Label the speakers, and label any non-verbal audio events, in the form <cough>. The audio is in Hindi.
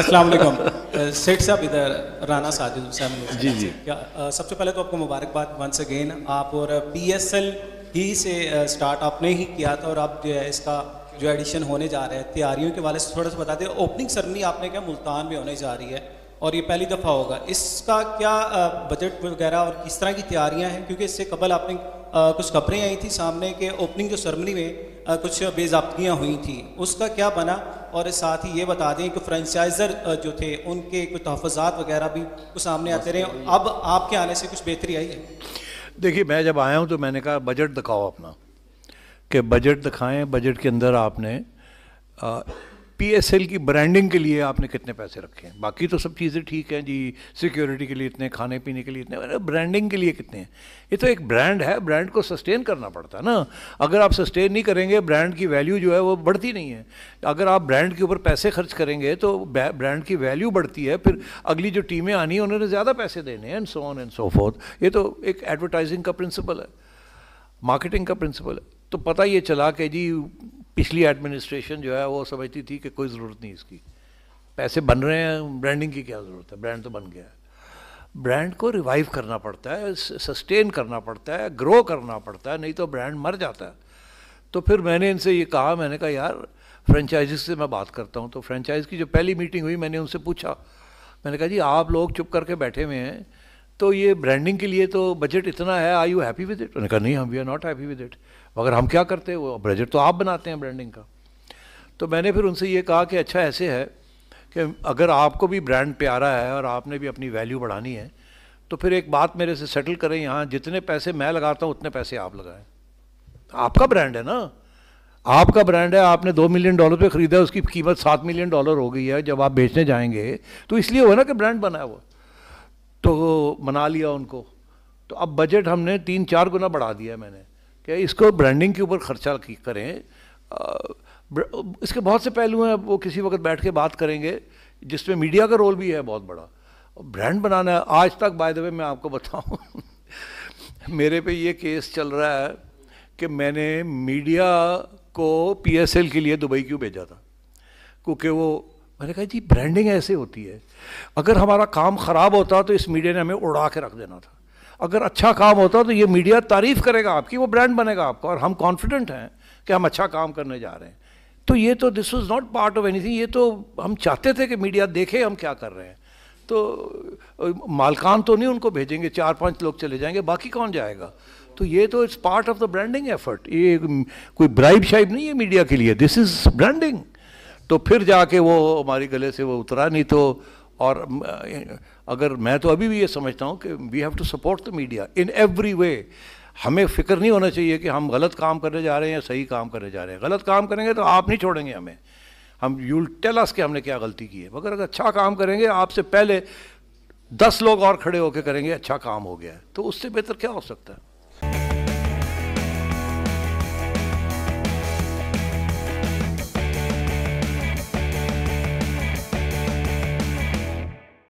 Speaker 1: अस्सलाम वालेकुम सेठ साहब इधर राना साजिद हुसैन जी जी सबसे पहले तो आपको मुबारकबाद वंस अगेन आप और पीएसएल ही से स्टार्ट आपने ही किया था और आप जो है इसका जो एडिशन होने जा रहा है तैयारियों के वाले से थोड़ा सा बता दें ओपनिंग सरमनी आपने क्या मुल्तान में होने जा रही है और ये पहली दफ़ा होगा इसका क्या बजट वगैरह और किस तरह की तैयारियां हैं क्योंकि इससे कबल आपने कुछ खबरें आई थी सामने के ओपनिंग जो सरमनी में कुछ बेजाबतियाँ हुई थी उसका क्या बना और साथ ही ये बता दें कि फ्रेंचाइजर जो थे उनके कुछ तहफात वगैरह भी कुछ सामने आते रहे अब आपके आने से कुछ बेहतरी आई है
Speaker 2: देखिए मैं जब आया हूँ तो मैंने कहा बजट दिखाओ अपना कि बजट दिखाएं बजट के अंदर आपने पीएसएल की ब्रांडिंग के लिए आपने कितने पैसे रखे हैं बाकी तो सब चीज़ें ठीक हैं जी सिक्योरिटी के लिए इतने खाने पीने के लिए इतने ब्रांडिंग के लिए कितने हैं ये तो एक ब्रांड है ब्रांड को सस्टेन करना पड़ता है ना अगर आप सस्टेन नहीं करेंगे ब्रांड की वैल्यू जो है वो बढ़ती नहीं है अगर आप ब्रांड के ऊपर पैसे खर्च करेंगे तो ब्रांड की वैल्यू बढ़ती है फिर अगली जो टीमें आनी है उन्होंने ज़्यादा पैसे देने हैं and so on and so forth ये तो एक एडवर्टाइजिंग का प्रिंसिपल है मार्केटिंग का प्रिंसिपल है तो पता ये चला कि जी पिछली एडमिनिस्ट्रेशन जो है वो समझती थी कि कोई ज़रूरत नहीं इसकी पैसे बन रहे हैं ब्रांडिंग की क्या ज़रूरत है ब्रांड तो बन गया है ब्रांड को रिवाइव करना पड़ता है सस्टेन करना पड़ता है ग्रो करना पड़ता है नहीं तो ब्रांड मर जाता है तो फिर मैंने इनसे ये कहा मैंने कहा यार फ्रेंचाइजी से मैं बात करता हूँ तो फ्रेंचाइज की जो पहली मीटिंग हुई मैंने उनसे पूछा मैंने कहा जी आप लोग चुप करके बैठे हुए हैं तो ये ब्रांडिंग के लिए तो बजट इतना है I you happy with it उन्होंने कहा नहीं हम we are not happy with it मगर हम क्या करते हैं बजट तो आप बनाते हैं ब्रांडिंग का तो मैंने फिर उनसे ये कहा कि अच्छा ऐसे है कि अगर आपको भी ब्रांड प्यारा है और आपने भी अपनी वैल्यू बढ़ानी है तो फिर एक बात मेरे से सेटल करें यहाँ जितने पैसे मैं लगाता हूँ उतने पैसे आप लगाएं आपका ब्रांड है ना आपका ब्रांड है आपने दो मिलियन डॉलर पे खरीदा उसकी कीमत सात मिलियन डॉलर हो गई है जब आप बेचने जाएंगे तो इसलिए हुआ ना कि ब्रांड बना है वो तो मना लिया उनको तो अब बजट हमने तीन चार गुना बढ़ा दिया मैंने कि इसको ब्रांडिंग के ऊपर खर्चा करें इसके बहुत से पहलू हैं अब वो किसी वक्त बैठ के बात करेंगे जिसमें मीडिया का रोल भी है बहुत बड़ा ब्रांड बनाना है आज तक बाय द वे मैं आपको बताऊं <laughs> मेरे पे ये केस चल रहा है कि मैंने मीडिया को पीएसएल के लिए दुबई क्यों भेजा था क्योंकि वो मैंने कहा जी ब्रांडिंग ऐसे होती है अगर हमारा काम ख़राब होता तो इस मीडिया ने हमें उड़ा के रख देना था अगर अच्छा काम होता तो ये मीडिया तारीफ़ करेगा आपकी वो ब्रांड बनेगा आपका और हम कॉन्फिडेंट हैं कि हम अच्छा काम करने जा रहे हैं तो ये तो this was not part of anything ये तो हम चाहते थे कि मीडिया देखे हम क्या कर रहे हैं तो मालकान तो नहीं उनको भेजेंगे चार पांच लोग चले जाएंगे बाकी कौन जाएगा तो ये तो it's part of the branding effort ये कोई ब्राइब शाइब नहीं है मीडिया के लिए दिस इज़ ब्रांडिंग तो फिर जाके वो हमारी गले से वो उतरा नहीं तो और अगर मैं तो अभी भी ये समझता हूँ कि we have to support the media in every way हमें फिक्र नहीं होना चाहिए कि हम गलत काम करने जा रहे हैं या सही काम करने जा रहे हैं गलत काम करेंगे तो आप नहीं छोड़ेंगे हमें हम यू टेल अस कि हमने क्या गलती की है मगर अगर अच्छा काम करेंगे आपसे पहले दस लोग और खड़े होकर करेंगे अच्छा काम हो गया है तो उससे बेहतर क्या हो सकता है